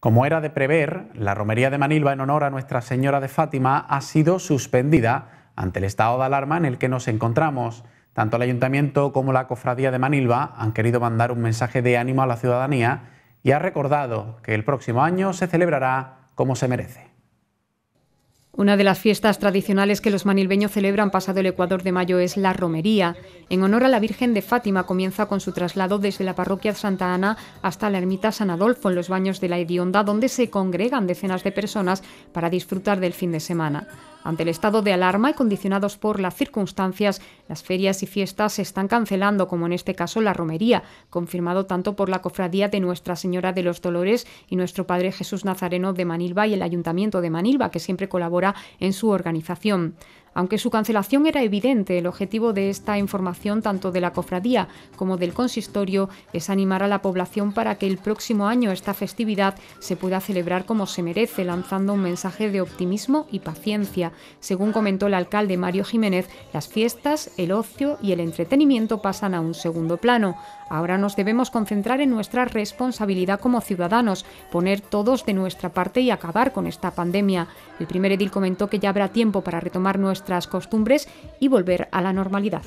Como era de prever, la romería de Manilva en honor a Nuestra Señora de Fátima ha sido suspendida ante el estado de alarma en el que nos encontramos. Tanto el ayuntamiento como la cofradía de Manilva han querido mandar un mensaje de ánimo a la ciudadanía y ha recordado que el próximo año se celebrará como se merece. Una de las fiestas tradicionales que los manilbeños celebran pasado el Ecuador de mayo es la romería. En honor a la Virgen de Fátima comienza con su traslado desde la parroquia de Santa Ana hasta la ermita San Adolfo en los baños de la Edionda, donde se congregan decenas de personas para disfrutar del fin de semana. Ante el estado de alarma y condicionados por las circunstancias, las ferias y fiestas se están cancelando, como en este caso la romería, confirmado tanto por la cofradía de Nuestra Señora de los Dolores y nuestro Padre Jesús Nazareno de Manilva y el Ayuntamiento de Manilva, que siempre colabora en su organización. Aunque su cancelación era evidente, el objetivo de esta información tanto de la cofradía como del consistorio es animar a la población para que el próximo año esta festividad se pueda celebrar como se merece, lanzando un mensaje de optimismo y paciencia. Según comentó el alcalde Mario Jiménez, las fiestas, el ocio y el entretenimiento pasan a un segundo plano. Ahora nos debemos concentrar en nuestra responsabilidad como ciudadanos, poner todos de nuestra parte y acabar con esta pandemia. El primer edil comentó que ya habrá tiempo para retomar nuestra nuestras costumbres y volver a la normalidad.